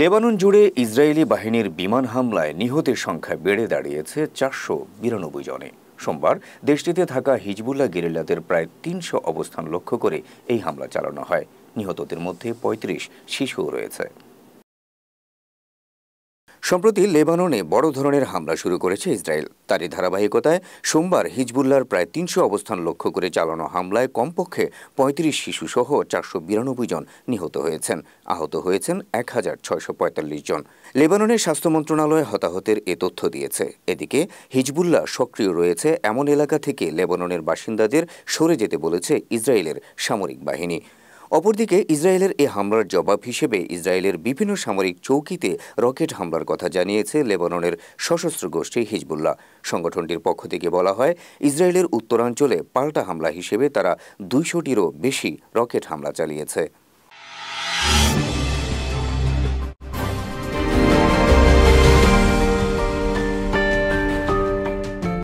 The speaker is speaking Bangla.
লেবানন জুড়ে ইসরায়েলি বাহিনীর বিমান হামলায় নিহতের সংখ্যা বেড়ে দাঁড়িয়েছে চারশো বিরানব্বই জনে সোমবার দেশটিতে থাকা হিজবুল্লাহ গেরিল্লাদের প্রায় তিনশো অবস্থান লক্ষ্য করে এই হামলা চালানো হয় নিহতদের মধ্যে ৩৫ শিশুও রয়েছে সম্প্রতি লেবাননে বড় ধরনের হামলা শুরু করেছে ইসরায়েল তারই ধারাবাহিকতায় সোমবার হিজবুল্লার প্রায় তিনশো অবস্থান লক্ষ্য করে চালানো হামলায় কমপক্ষে পঁয়ত্রিশ শিশুসহ চারশো বিরানব্বই জন নিহত হয়েছেন আহত হয়েছেন এক হাজার ছয়শো পঁয়তাল্লিশ জন লেবাননের স্বাস্থ্য মন্ত্রণালয় হতাহতের এ তথ্য দিয়েছে এদিকে হিজবুল্লাহ সক্রিয় রয়েছে এমন এলাকা থেকে লেবাননের বাসিন্দাদের সরে যেতে বলেছে ইসরায়েলের সামরিক বাহিনী অপরদিকে ইসরায়েলের এ হামলার জবাব হিসেবে ইসরায়েলের বিভিন্ন সামরিক চৌকিতে রকেট হামলার কথা জানিয়েছে লেবাননের সশস্ত্র গোষ্ঠী হিজবুল্লাহ সংগঠনটির পক্ষ থেকে বলা হয় ইসরায়েলের উত্তরাঞ্চলে পাল্টা হামলা হিসেবে তারা দুইশোটিরও বেশি রকেট হামলা চালিয়েছে